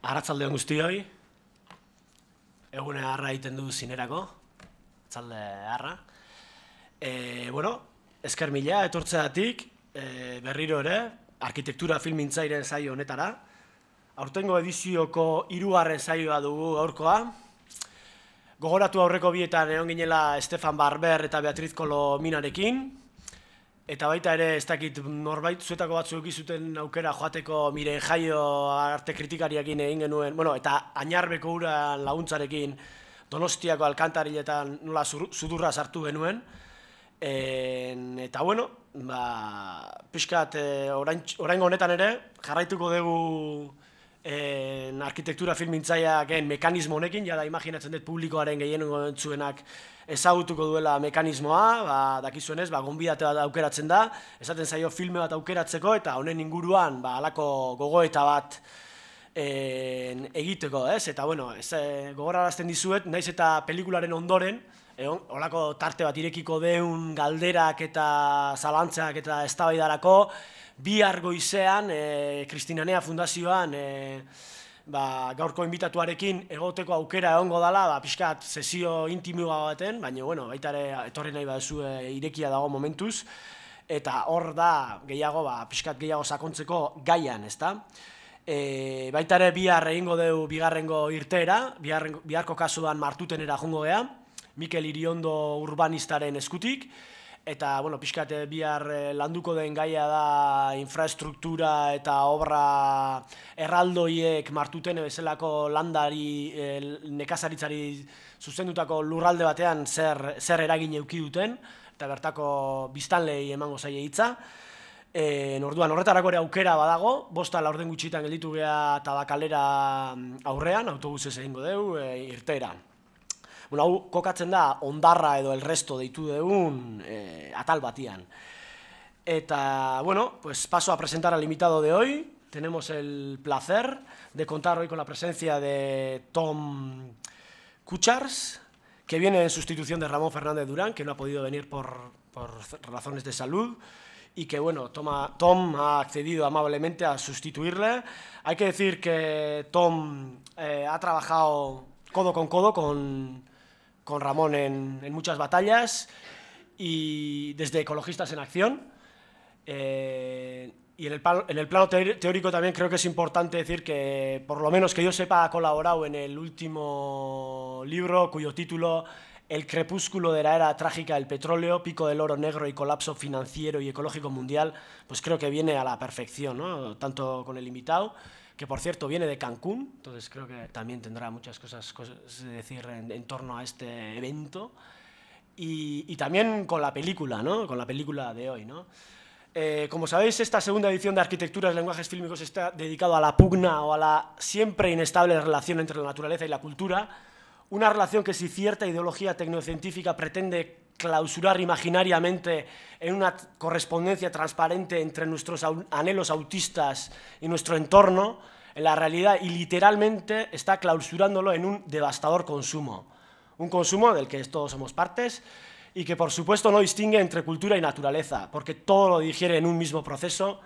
guzti guztioi, egune harra egiten du zinerako, txalde harra. E, bueno, ezker mila, etortzeatik, e, berriro ere, arkitektura filmintzairen zaio honetara. Aurtengo edizioko hirugarren zaioa dugu aurkoa. Gogoratu aurreko bietan egon ginela Estefan Barber eta Beatriz Kolo Eta baita ere, ez dakit norbait zuetako batzu zuten aukera joateko mire jaio arte kritikariakin egin genuen, bueno, eta ainarbeko ura laguntzarekin donostiako alkantariletan nola sudurra sartu genuen. En, eta bueno, ba, pixkat eh, orain, orain honetan ere jarraituko dugu en, arkitektura filmintzaiaken mekanismo honekin, jada imaginatzen dut publikoaren gehien entzuenak ezagutuko duela mekanismoa, ba, dakizuenez, ba, bat aukeratzen da, esaten zaio filme bat aukeratzeko, eta honen inguruan, ba, alako gogoeta bat en, egiteko, ez? Eta, bueno, ez, eh, dizuet, naiz eta pelikularen ondoren, Egon, holako tarte bat irekiko deun galderak eta zalantzak eta eztabaidarako bi argoizean e, eh, Kristinanea Fundazioan e, ba, gaurko inbitatuarekin egoteko aukera egongo dala, ba, pixkat sesio intimua baten, baina bueno, baita ere etorri nahi baduzu eh, irekia dago momentuz, eta hor da gehiago, ba, pixkat gehiago sakontzeko gaian, ezta? E, baita ere bihar egingo deu bigarrengo irtera, biharko kasuan martutenera jungo gea, Mikel Iriondo urbanistaren eskutik, eta, bueno, pixkate eh, bihar eh, landuko den gaia da infrastruktura eta obra erraldoiek martuten bezalako landari eh, nekazaritzari zuzendutako lurralde batean zer, zer eragin euki duten, eta bertako biztanlei emango zaie hitza. E, norduan horretarako ere aukera badago, bosta laurden gutxitan gelditu geha tabakalera mm, aurrean, ez egingo dugu, e, irtera. una hau kokatzen da ondarra edo el resto de de de un eh, atal batian. Eta, bueno, pues paso a presentar al invitado de hoy. Tenemos el placer de contar hoy con la presencia de Tom Cuchars, que viene en sustitución de Ramón Fernández Durán, que no ha podido venir por, razones de salud y que bueno, Tom, Tom ha accedido amablemente a sustituirle. Hay que decir que Tom eh, ha trabajado codo con codo con con Ramón en, muchas batallas y desde Ecologistas en Acción. Eh, y en el, en plano teórico también creo que es importante decir que, por lo menos que yo sepa, ha colaborado en el último libro cuyo título El crepúsculo de la era trágica del petróleo, pico del oro negro y colapso financiero y ecológico mundial, pues creo que viene a la perfección, tanto con el invitado que por cierto viene de Cancún, entonces creo que también tendrá muchas cosas, que decir en, torno a este evento. Y, también con la película, ¿no? Con la película de hoy, ¿no? Eh, como sabéis, esta segunda edición de Arquitecturas, y Lenguajes Fílmicos está dedicado a la pugna o a la siempre inestable relación entre la naturaleza y la cultura, una relación que si cierta ideología tecnocientífica pretende clausurar imaginariamente en una correspondencia transparente entre nuestros anhelos autistas y nuestro entorno, en la realidad, y literalmente está clausurándolo en un devastador consumo. Un consumo del que todos somos partes y que por supuesto no distingue entre cultura y naturaleza, porque todo lo digiere en un mismo proceso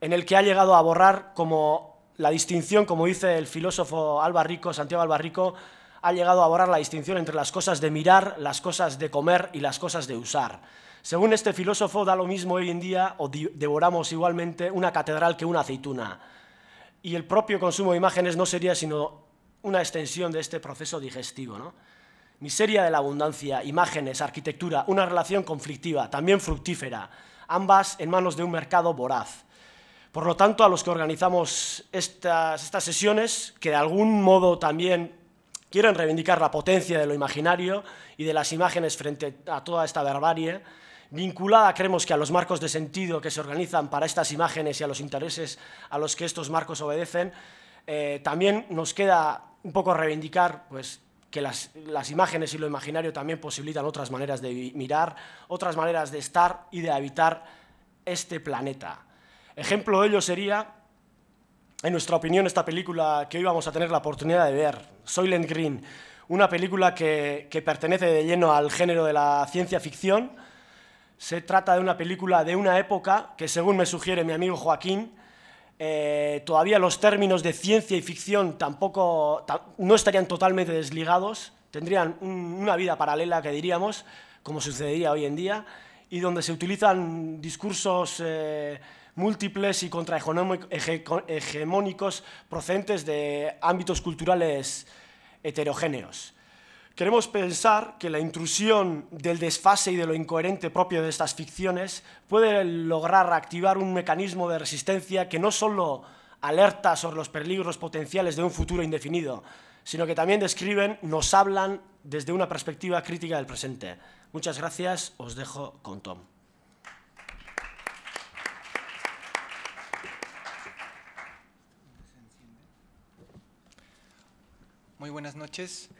en el que ha llegado a borrar como la distinción, como dice el filósofo Rico Santiago Albarrico, ha llegado a borrar la distinción entre las cosas de mirar, las cosas de comer y las cosas de usar. Según este filósofo, da lo mismo hoy en día o devoramos igualmente una catedral que una aceituna. Y el propio consumo de imágenes no sería sino una extensión de este proceso digestivo. ¿no? Miseria de la abundancia, imágenes, arquitectura, una relación conflictiva, también fructífera, ambas en manos de un mercado voraz. Por lo tanto, a los que organizamos estas, estas sesiones, que de algún modo también Quieren reivindicar la potencia de lo imaginario y de las imágenes frente a toda esta barbarie, vinculada creemos que a los marcos de sentido que se organizan para estas imágenes y a los intereses a los que estos marcos obedecen, eh, también nos queda un poco reivindicar pues, que las, las, imágenes y lo imaginario también posibilitan otras maneras de mirar, otras maneras de estar y de habitar este planeta. Ejemplo de ello sería en nuestra opinión, esta película que hoy vamos a tener la oportunidad de ver, Soylent Green, una película que, pertenece de lleno al género de la ciencia ficción. Se trata de una película de una época que, según me sugiere mi amigo Joaquín, eh, todavía los términos de ciencia y ficción tampoco no estarían totalmente desligados, tendrían una vida paralela que diríamos, como sucedería hoy en día, y donde se utilizan discursos eh, múltiples y contrahegemónicos procedentes de ámbitos culturales heterogéneos. Queremos pensar que la intrusión del desfase y de lo incoherente propio de estas ficciones puede lograr activar un mecanismo de resistencia que no solo alerta sobre los peligros potenciales de un futuro indefinido, sino que también describen, nos hablan desde una perspectiva crítica del presente. Muchas gracias, os dejo con Tom. Muy buenas noches.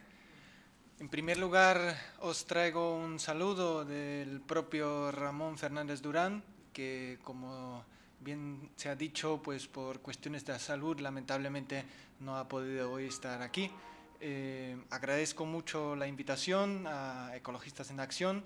En primer lugar, os traigo un saludo del propio Ramón Fernández Durán, que como bien se ha dicho, pues por cuestiones de salud lamentablemente no ha podido hoy estar aquí. Eh, agradezco mucho la invitación a Ecologistas en Acción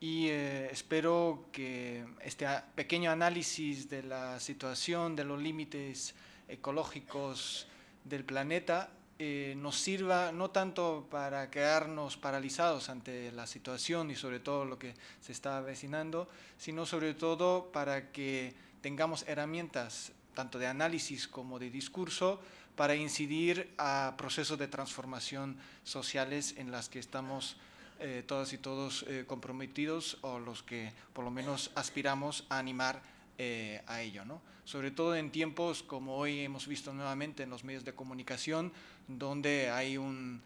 y eh, espero que este pequeño análisis de la situación, de los límites ecológicos del planeta eh, nos sirva no tanto para quedarnos paralizados ante la situación y sobre todo lo que se está avecinando, sino sobre todo para que tengamos herramientas tanto de análisis como de discurso para incidir a procesos de transformación sociales en las que estamos eh, todas y todos eh, comprometidos o los que por lo menos aspiramos a animar eh, a ello, ¿no? Sobre todo en tiempos como hoy hemos visto nuevamente en los medios de comunicación, donde hay un,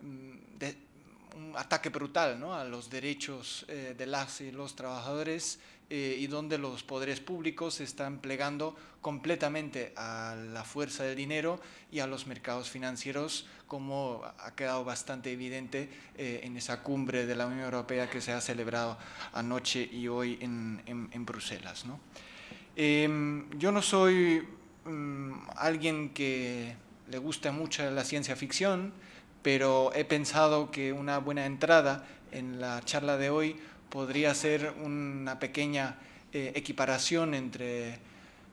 mm, ataque brutal a los derechos eh, de las y los trabajadores eh, y donde los poderes públicos se están plegando completamente a la fuerza del dinero y a los mercados financieros, como ha quedado bastante evidente en esa cumbre de la Unión Europea que se ha celebrado anoche y hoy en, en Bruselas. ¿no? Em, yo no soy mm, alguien que le gusta mucho la ciencia ficción, pero he pensado que una buena entrada en la charla de hoy podría ser una pequeña eh, equiparación entre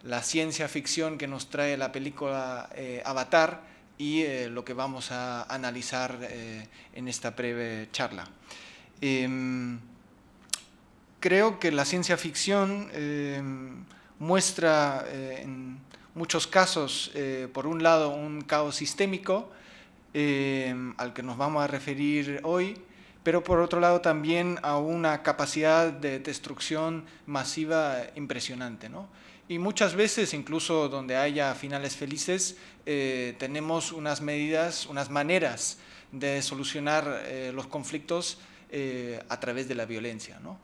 la ciencia ficción que nos trae la película eh, Avatar y eh, lo que vamos a analizar en esta breve charla. Em, creo que la ciencia ficción em, muestra eh, en muchos casos, eh, por un lado, un caos sistémico eh, al que nos vamos a referir hoy, pero por otro lado también a una capacidad de destrucción masiva impresionante. ¿no? Y muchas veces, incluso donde haya finales felices, tenemos unas medidas, unas maneras de solucionar los conflictos a través de la violencia. ¿no?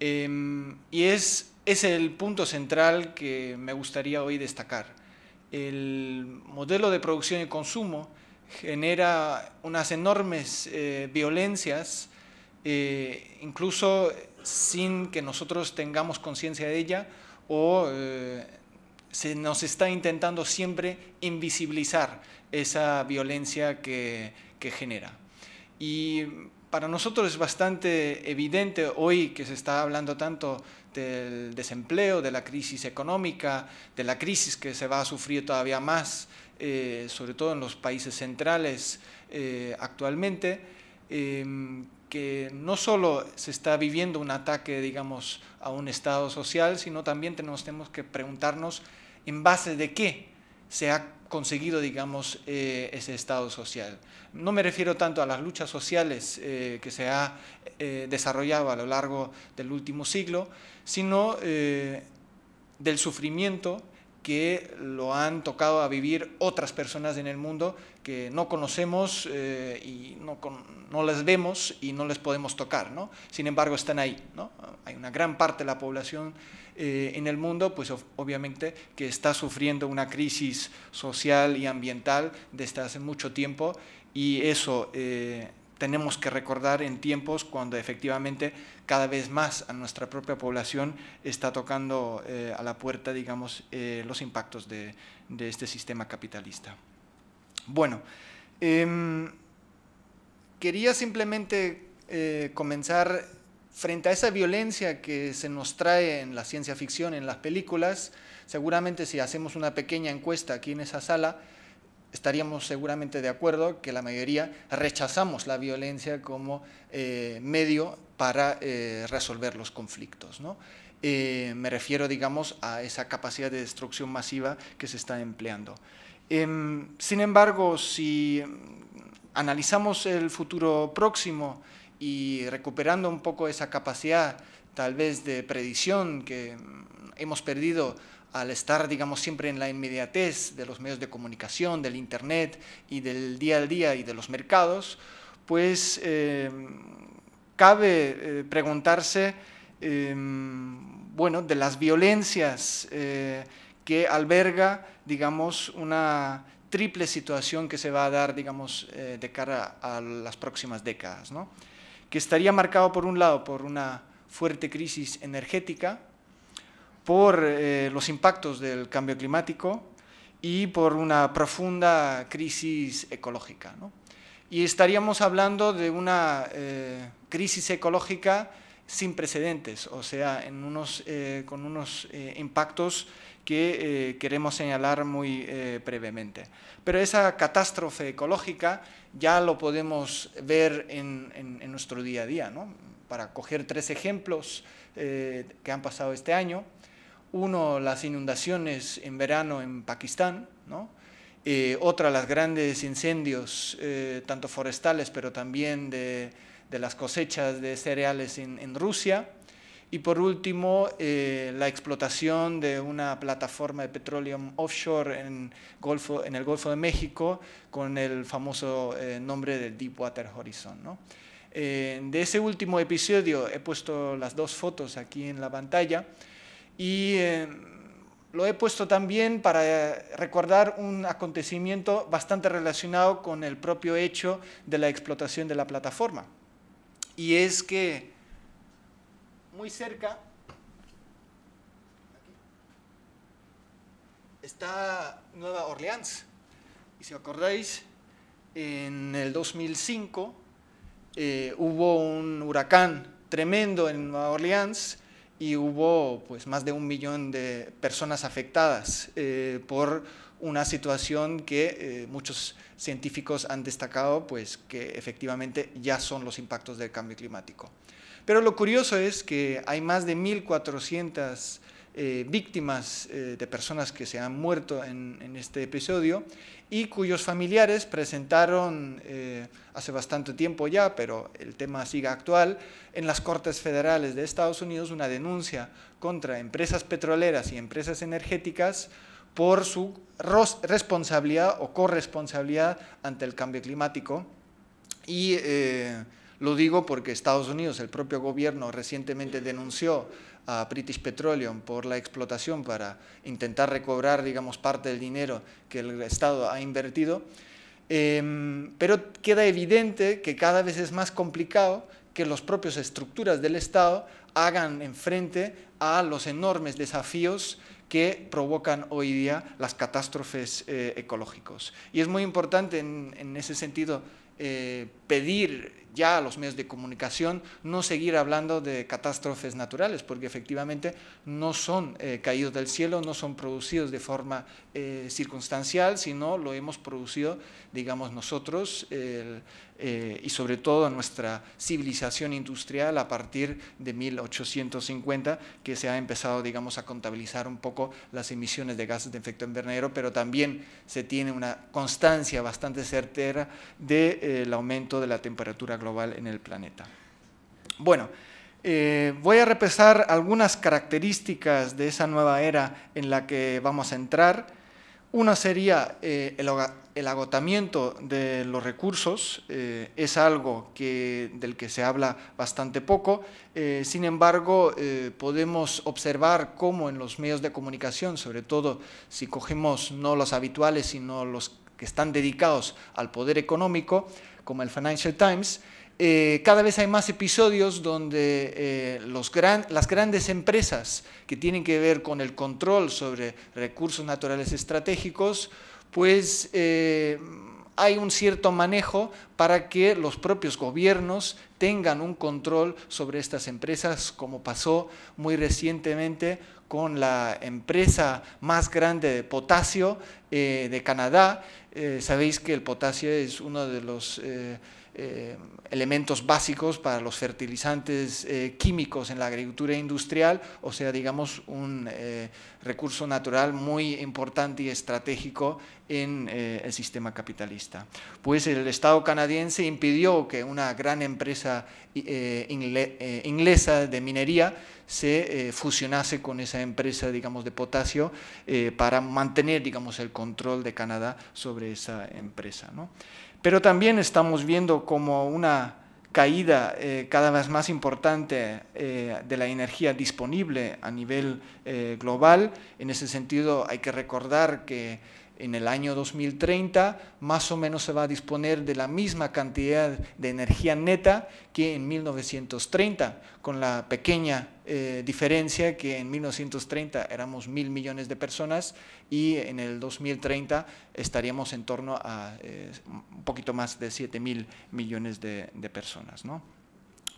Em, y es es el punto central que me gustaría hoy destacar. El modelo de producción y consumo genera unas enormes eh, violencias, eh, incluso sin que nosotros tengamos conciencia de ella o eh, se nos está intentando siempre invisibilizar esa violencia que, genera. Y para nosotros es bastante evidente hoy que se está hablando tanto del desempleo, de la crisis económica, de la crisis que se va a sufrir todavía más, eh, sobre todo en los países centrales eh, actualmente, em, que no solo se está viviendo un ataque, digamos, a un Estado social, sino también tenemos, tenemos que preguntarnos en base de qué se ha conseguido, digamos, eh, ese Estado social. No me refiero tanto a las luchas sociales eh, que se ha eh, desarrollado a lo largo del último siglo, sino del sufrimiento que lo han tocado a vivir otras personas en el mundo que no conocemos eh, y no, no, las vemos y no les podemos tocar, ¿no? Sin embargo, están ahí, ¿no? Hay una gran parte de la población eh, en el mundo, pues obviamente que está sufriendo una crisis social y ambiental desde hace mucho tiempo y eso eh, tenemos que recordar en tiempos cuando efectivamente cada vez más a nuestra propia población está tocando a la puerta, digamos, los impactos de, de este sistema capitalista. Bueno, em, quería simplemente eh, comenzar frente a esa violencia que se nos trae en la ciencia ficción, en las películas. Seguramente si hacemos una pequeña encuesta aquí en esa sala, estaríamos seguramente de acuerdo que la mayoría rechazamos la violencia como eh, medio para eh, resolver los conflictos. me refiero, digamos, a esa capacidad de destrucción masiva que se está empleando. Em, sin embargo, si analizamos el futuro próximo y recuperando un poco esa capacidad tal vez de predicción que hemos perdido al estar, digamos, siempre en la inmediatez de los medios de comunicación, del Internet y del día a día y de los mercados, pues em, cabe eh, preguntarse, em, bueno, de las violencias eh, que alberga, digamos, una triple situación que se va a dar, digamos, eh, de cara a las próximas décadas, que estaría marcado por un lado por una fuerte crisis energética, por eh, los impactos del cambio climático y por una profunda crisis ecológica. Y estaríamos hablando de una eh, crisis ecológica sin precedentes, o sea, en unos, con unos impactos que eh, queremos señalar muy eh, brevemente. Pero esa catástrofe ecológica ya lo podemos ver en, nuestro día a día. Para coger tres ejemplos eh, que han pasado este año, uno, las inundaciones en verano en Pakistán, ¿no? otra, los grandes incendios, tanto forestales, pero también de, las cosechas de cereales en, en Rusia, y por último, eh, la explotación de una plataforma de petróleo offshore en, Golfo, en el Golfo de México con el famoso eh, nombre de Deepwater Horizon. ¿no? Eh, de ese último episodio he puesto las dos fotos aquí en la pantalla y lo he puesto también para recordar un acontecimiento bastante relacionado con el propio hecho de la explotación de la plataforma. Y es que muy cerca, está Nueva Orleans. Y si acordáis, en el 2005 eh, hubo un huracán tremendo en Nueva Orleans y hubo pues, más de un millón de personas afectadas eh, por una situación que eh, muchos científicos han destacado pues, que efectivamente ya son los impactos del cambio climático. Pero lo curioso es que hay más de 1.400 eh, víctimas eh, de personas que se han muerto en, este episodio y cuyos familiares presentaron eh, hace bastante tiempo ya, pero el tema sigue actual, en las Cortes Federales de Estados Unidos una denuncia contra empresas petroleras y empresas energéticas por su responsabilidad o corresponsabilidad ante el cambio climático. Y lo digo porque Estados Unidos, el propio gobierno, recientemente denunció a British Petroleum por la explotación para intentar recobrar, digamos, parte del dinero que el Estado ha invertido. Em, pero queda evidente que cada vez es más complicado que las propias estructuras del Estado hagan enfrente a los enormes desafíos que provocan hoy día las catástrofes eh, ecológicas. Y es muy importante en ese sentido eh, pedir ya a los medios de comunicación no seguir hablando de catástrofes naturales, porque efectivamente no son eh, caídos del cielo, no son producidos de forma eh, circunstancial, sino lo hemos producido, digamos, nosotros, el, eh, y sobre todo nuestra civilización industrial a partir de 1850, que se ha empezado, digamos, a contabilizar un poco las emisiones de gases de efecto invernadero, pero también se tiene una constancia bastante certera del eh, aumento de la temperatura global en el planeta. Bueno, eh, voy a repasar algunas características de esa nueva era en la que vamos a entrar. Una sería eh, el, agotamiento de los recursos, eh, es algo del que se habla bastante poco, eh, sin embargo podemos observar cómo en los medios de comunicación, sobre todo si cogemos no los habituales, sino los que están dedicados al poder económico, como el Financial Times, eh, cada vez hay más episodios donde eh, las grandes empresas que tienen que ver con el control sobre recursos naturales estratégicos, pues eh, hay un cierto manejo para que los propios gobiernos tengan un control sobre estas empresas, como pasó muy recientemente con la empresa más grande de potasio de Canadá. sabéis que el potasio es uno de los eh, elementos básicos para los fertilizantes eh, químicos en la agricultura industrial, o sea, digamos, un eh, recurso natural muy importante y estratégico en el sistema capitalista. Pues el Estado canadiense impidió que una gran empresa inglesa de minería se fusionase con esa empresa, digamos, de potasio para mantener, digamos, el control de Canadá sobre esa empresa, ¿no? Pero también estamos viendo como una caída eh, cada vez más importante eh, de la energía disponible a nivel eh, global. En ese sentido, hay que recordar que en el año 2030 más o menos se va a disponer de la misma cantidad de energía neta que en 1930, con la pequeña eh, diferencia que en 1930 éramos mil millones de personas y en el 2030 estaríamos en torno a eh, un poquito más de 7 mil millones de, personas.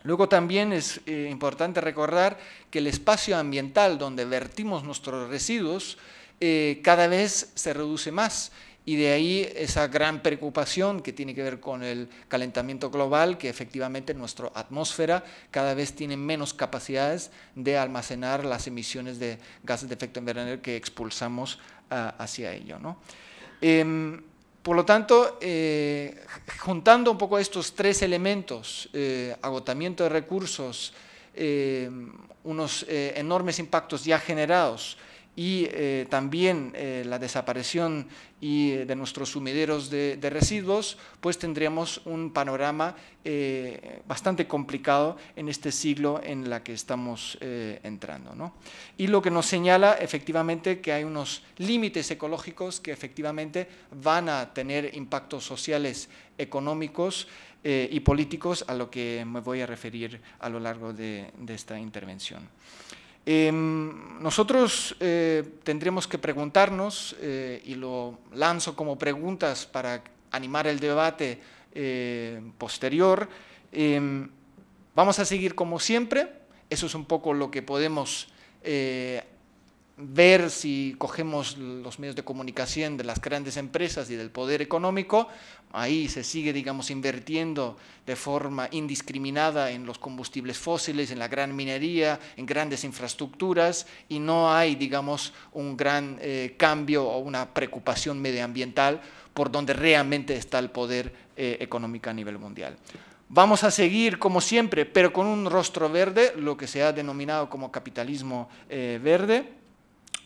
Luego también es eh, importante recordar que el espacio ambiental donde vertimos nuestros residuos eh, cada vez se reduce más. Y de ahí esa gran preocupación que tiene que ver con el calentamiento global, que efectivamente nuestra atmósfera cada vez tiene menos capacidades de almacenar las emisiones de gases de efecto invernadero que expulsamos ah, hacia ello. Em, por lo tanto, eh, juntando un poco estos tres elementos, eh, agotamiento de recursos, unos enormes impactos ya generados, y eh, también eh, la desaparición y, eh, de nuestros sumideros de, residuos, pues tendríamos un panorama bastante complicado en este siglo en el que estamos entrando. Y lo que nos señala efectivamente que hay unos límites ecológicos que efectivamente van a tener impactos sociales, económicos y políticos a lo que me voy a referir a lo largo de esta intervención. Em, nosotros eh, tendremos que preguntarnos, eh, y lo lanzo como preguntas para animar el debate eh, posterior, em, vamos a seguir como siempre, eso es un poco lo que podemos ver si cogemos los medios de comunicación de las grandes empresas y del poder económico, ahí se sigue, digamos, invirtiendo de forma indiscriminada en los combustibles fósiles, en la gran minería, en grandes infraestructuras, y no hay, digamos, un gran eh, cambio o una preocupación medioambiental por donde realmente está el poder eh, económico a nivel mundial. Vamos a seguir como siempre, pero con un rostro verde, lo que se ha denominado como capitalismo eh, verde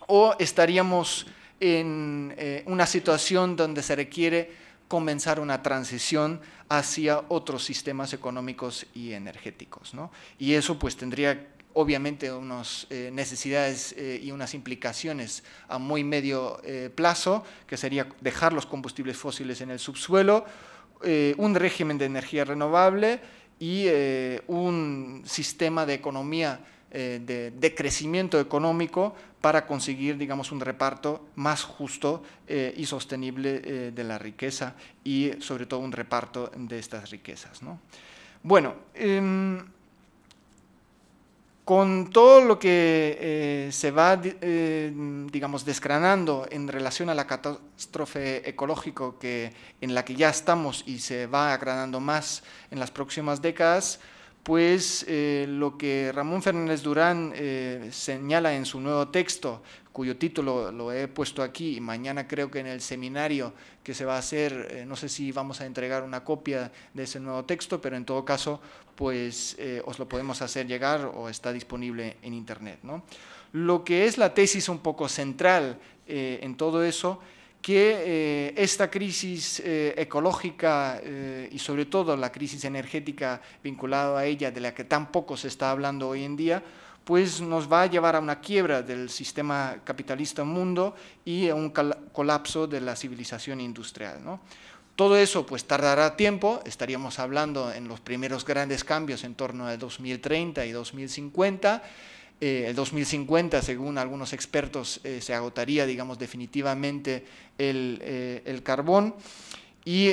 o estaríamos en eh, una situación donde se requiere comenzar una transición hacia otros sistemas económicos y energéticos. Y eso pues tendría obviamente unas eh, necesidades eh, y unas implicaciones a muy medio plazo, que sería dejar los combustibles fósiles en el subsuelo, un régimen de energía renovable y un sistema de economía eh, de, crecimiento económico para conseguir, digamos, un reparto más justo eh, y sostenible eh, de la riqueza y sobre todo un reparto de estas riquezas. Bueno, em, con todo lo que se va, digamos, desgranando en relación a la catástrofe ecológica en la que ya estamos y se va agrandando más en las próximas décadas, pues eh, lo que Ramón Fernández Durán eh, señala en su nuevo texto, cuyo título lo he puesto aquí y mañana creo que en el seminario que se va a hacer, eh, no sé si vamos a entregar una copia de ese nuevo texto, pero en todo caso, pues os lo podemos hacer llegar o está disponible en internet. ¿no? Lo que es la tesis un poco central en todo eso que eh, esta crisis eh, ecológica eh, y sobre todo la crisis energética vinculada a ella, de la que tampoco se está hablando hoy en día, pues nos va a llevar a una quiebra del sistema capitalista mundo y a un colapso de la civilización industrial. ¿no? Todo eso pues tardará tiempo, estaríamos hablando en los primeros grandes cambios en torno a 2030 y 2050, eh, el 2050, según algunos expertos, eh, se agotaría, digamos, definitivamente el, eh, el carbón. Y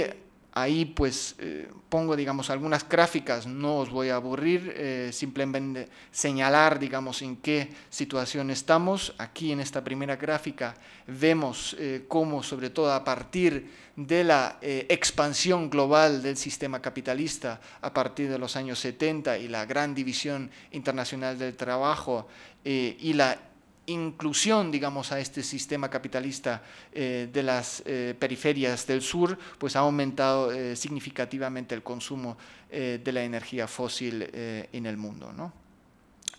Ahí pues eh, pongo, digamos, algunas gráficas, no os voy a aburrir, eh, simplemente señalar, digamos, en qué situación estamos. Aquí en esta primera gráfica vemos eh, cómo, sobre todo a partir de la expansión global del sistema capitalista a partir de los años 70 y la gran división internacional del trabajo y la inclusión, digamos, a este sistema capitalista eh, de las eh, periferias del sur, pues ha aumentado eh, significativamente el consumo de la energía fósil en el mundo.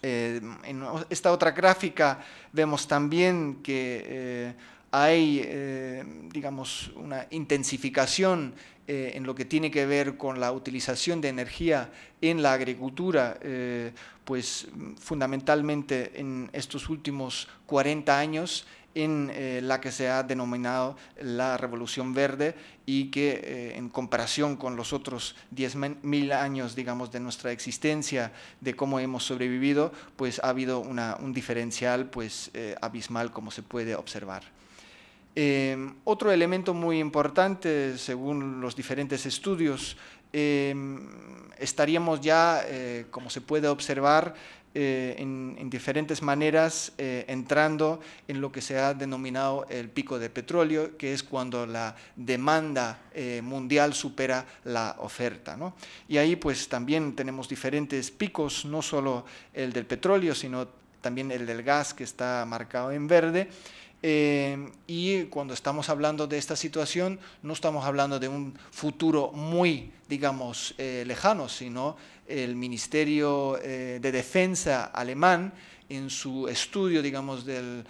en esta otra gráfica vemos también que hay, eh, digamos, una intensificación eh, en lo que tiene que ver con la utilización de energía en la agricultura, eh, pues fundamentalmente en estos últimos 40 años en la que se ha denominado la Revolución Verde y que en comparación con los otros 10.000 años, digamos, de nuestra existencia, de cómo hemos sobrevivido, pues ha habido una, un diferencial pues, abismal como se puede observar. Em, otro elemento muy importante, según los diferentes estudios, em, estaríamos ya, eh, como se puede observar, eh, en, en, diferentes maneras eh, entrando en lo que se ha denominado el pico de petróleo, que es cuando la demanda mundial supera la oferta. ¿no? Y ahí pues también tenemos diferentes picos, no solo el del petróleo, sino también el del gas que está marcado en verde. Eh, y cuando estamos hablando de esta situación, no estamos hablando de un futuro muy, digamos, eh, lejano, sino el Ministerio eh, de Defensa alemán, en su estudio, digamos, de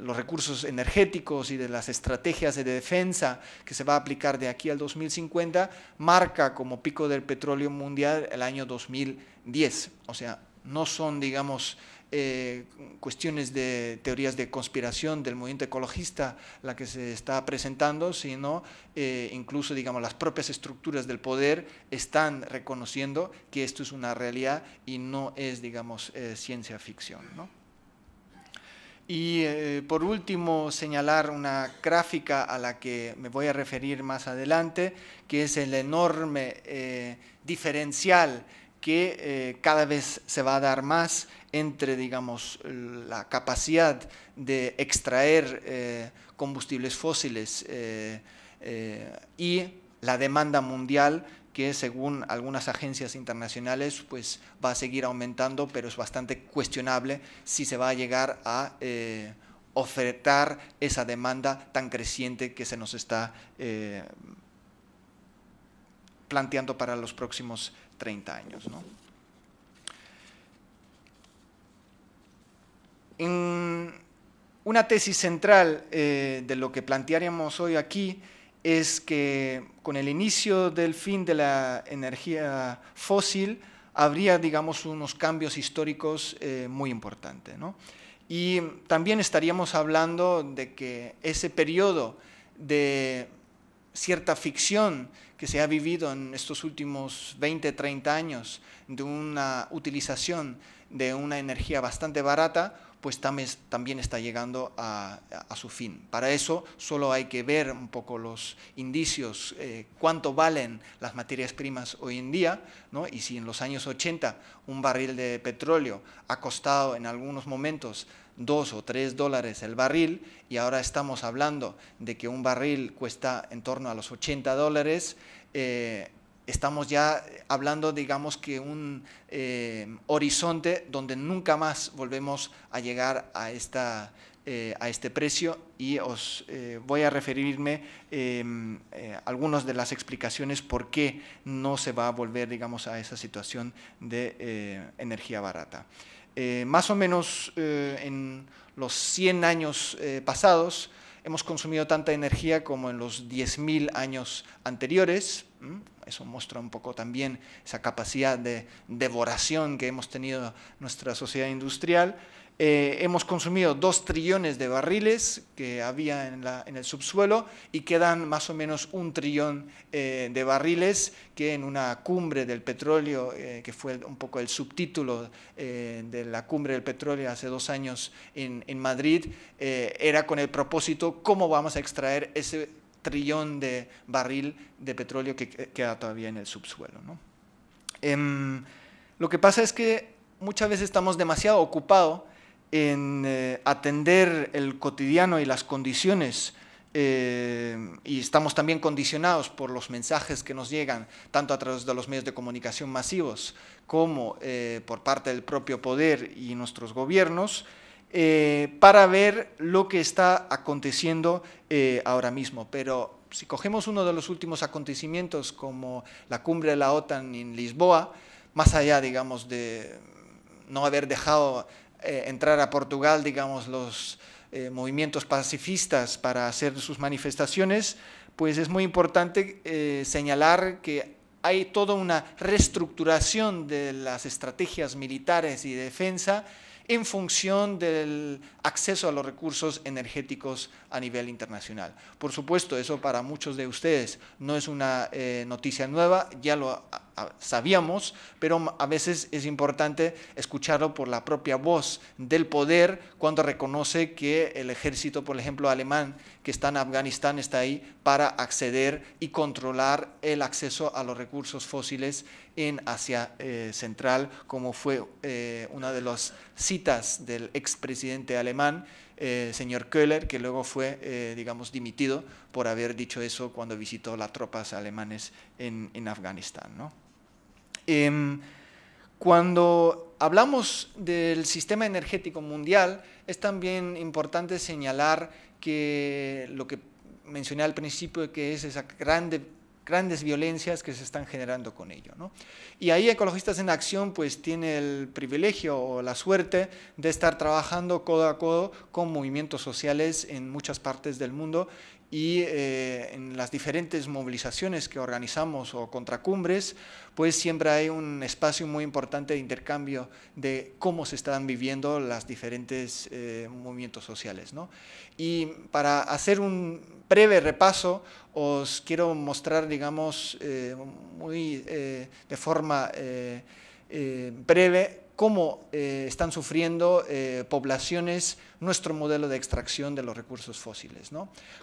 los recursos energéticos y de las estrategias de defensa que se va a aplicar de aquí al 2050, marca como pico del petróleo mundial el año 2010. O sea, no son, digamos, eh, cuestiones de teorías de conspiración del movimiento ecologista la que se está presentando, sino eh, incluso, digamos, las propias estructuras del poder están reconociendo que esto es una realidad y no es, digamos, eh, ciencia ficción. Y por último, señalar una gráfica a la que me voy a referir más adelante, que es el enorme diferencial que cada vez se va a dar más entre, digamos, la capacidad de extraer eh, combustibles fósiles eh, eh, y la demanda mundial que según algunas agencias internacionales pues va a seguir aumentando, pero es bastante cuestionable si se va a llegar a ofertar esa demanda tan creciente que se nos está planteando para los próximos 30 años. una tesis central eh, de lo que plantearíamos hoy aquí es que con el inicio del fin de la energía fósil habría, digamos, unos cambios históricos eh, muy importantes. Y también estaríamos hablando de que ese periodo de cierta ficción que se ha vivido en estos últimos 20, 30 años de una utilización de una energía bastante barata, pues también está llegando a, su fin. Para eso solo hay que ver un poco los indicios, eh, cuánto valen las materias primas hoy en día, ¿no? y si en los años 80 un barril de petróleo ha costado en algunos momentos dos o tres dólares el barril y ahora estamos hablando de que un barril cuesta en torno a los 80 dólares, eh, estamos ya hablando, digamos, que un eh, horizonte donde nunca más volvemos a llegar a, eh, este precio y os eh, voy a referirme a em, algunas de las explicaciones por qué no se va a volver, digamos, a esa situación de energía barata. más o menos en los 100 años pasados, hemos consumido tanta energía como en los 10.000 años anteriores. Eso muestra un poco también esa capacidad de devoración que hemos tenido nuestra sociedad industrial. Eh, hemos consumido dos trillones de barriles que había en, el subsuelo y quedan más o menos un trillón eh, de barriles que en una cumbre del petróleo, eh, que fue un poco el subtítulo de la cumbre del petróleo hace dos años en, Madrid, era con el propósito cómo vamos a extraer ese trillón de barril de petróleo que queda todavía en el subsuelo. Em, lo que pasa es que muchas veces estamos demasiado ocupados en eh, atender el cotidiano y las condiciones, eh, y estamos también condicionados por los mensajes que nos llegan, tanto a través de los medios de comunicación masivos como eh, por parte del propio poder y nuestros gobiernos, para ver lo que está aconteciendo ahora mismo. Pero si cogemos uno de los últimos acontecimientos, como la cumbre de la OTAN en Lisboa, más allá, digamos, de no haber dejado eh, entrar a Portugal, digamos, los eh, movimientos pacifistas para hacer sus manifestaciones, pues es muy importante eh, señalar que hay toda una reestructuración de las estrategias militares y de defensa en función del acceso a los recursos energéticos a nivel internacional. Por supuesto, eso para muchos de ustedes no es una noticia nueva, ya lo sabíamos, pero a veces es importante escucharlo por la propia voz del poder cuando reconoce que el ejército, por ejemplo, alemán que está en Afganistán está ahí para acceder y controlar el acceso a los recursos fósiles en Asia eh, Central, como fue eh, una de las citas del expresidente alemán. Eh, señor Köhler, que luego fue, eh, digamos, dimitido por haber dicho eso cuando visitó las tropas alemanes en, Afganistán. Em, cuando hablamos del sistema energético mundial, es también importante señalar que lo que mencioné al principio, que es esa grande grandes violencias que se están generando con ello. Y ahí Ecologistas en Acción pues tiene el privilegio o la suerte de estar trabajando codo a codo con movimientos sociales en muchas partes del mundo y eh, en las diferentes movilizaciones que organizamos o contracumbres, pues siempre hay un espacio muy importante de intercambio de cómo se están viviendo las diferentes eh, movimientos sociales. ¿no? Y para hacer un breve repaso, os quiero mostrar, digamos, eh, muy de forma breve cómo eh, están sufriendo eh, poblaciones nuestro modelo de extracción de los recursos fósiles.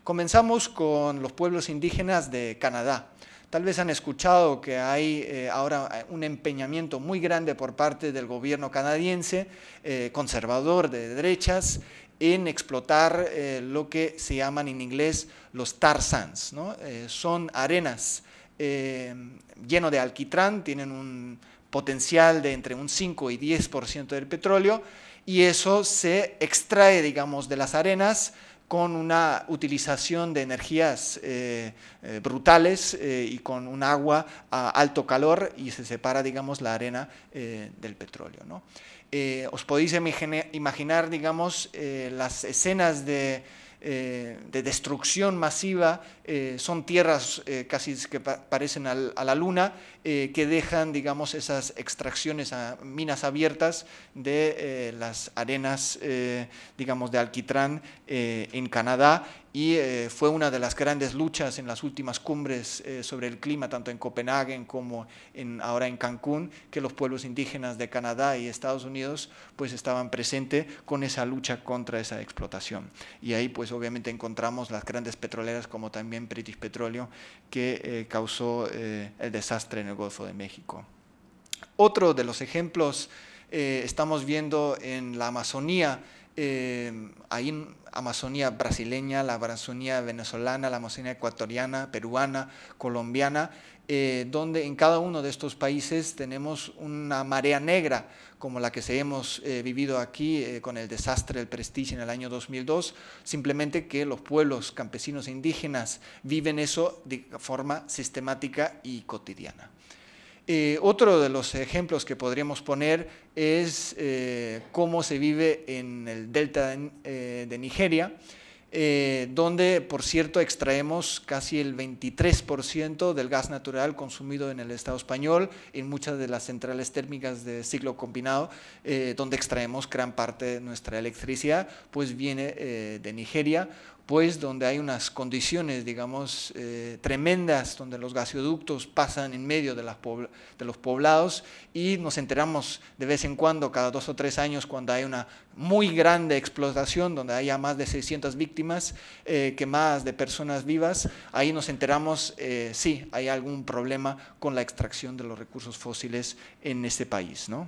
Comenzamos con los pueblos indígenas de Canadá. Tal vez han escuchado que hay eh, ahora un empeñamiento muy grande por parte del gobierno canadiense, conservador de derechas, en explotar lo que se llaman en inglés los tar sands. son arenas lleno de alquitrán, tienen un potencial de entre un 5 y 10% del petróleo y eso se extrae, digamos, de las arenas con una utilización de energías eh, eh, brutales eh, y con un agua a alto calor y se separa, digamos, la arena del petróleo. ¿no? os podéis imaginar, digamos, las escenas de eh, de destrucción masiva, eh, son tierras eh, casi que parecen a la luna, que dejan, digamos, esas extracciones a minas abiertas de las arenas, digamos, de alquitrán en Canadá y fue una de las grandes luchas en las últimas cumbres sobre el clima, tanto en Copenhague como en, ahora en Cancún, que los pueblos indígenas de Canadá y Estados Unidos pues estaban presentes con esa lucha contra esa explotación. Y ahí pues pues obviamente encontramos las grandes petroleras como también British Petroleum, que eh, causó eh, el desastre en el Golfo de México. Otro de los ejemplos eh, estamos viendo en la Amazonía, ahí Amazonía brasileña, la Amazonía venezolana, la Amazonía ecuatoriana, peruana, colombiana, eh, donde en cada uno de estos países tenemos una marea negra como la que se hemos eh, vivido aquí eh, con el desastre del Prestige en el año 2002, simplemente que los pueblos campesinos e indígenas viven eso de forma sistemática y cotidiana. Eh, otro de los ejemplos que podríamos poner es eh, cómo se vive en el delta eh, de, Nigeria, donde, por cierto, extraemos casi el 23% del gas natural consumido en el Estado español, en muchas de las centrales térmicas de ciclo combinado, donde extraemos gran parte de nuestra electricidad, pues viene de Nigeria pues donde hay unas condiciones, digamos, eh, tremendas, donde los gasoductos pasan en medio de, los poblados y nos enteramos de vez en cuando, cada dos o tres años, cuando hay una muy grande explotación, donde haya más de 600 víctimas, eh, que más de personas vivas, ahí nos enteramos, eh, sí, hay algún problema con la extracción de los recursos fósiles en este país. ¿no?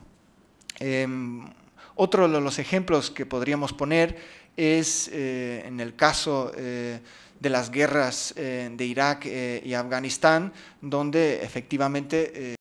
Em, otro de los ejemplos que podríamos poner es eh, en el caso eh, de las guerras eh, de Irak y Afganistán, donde efectivamente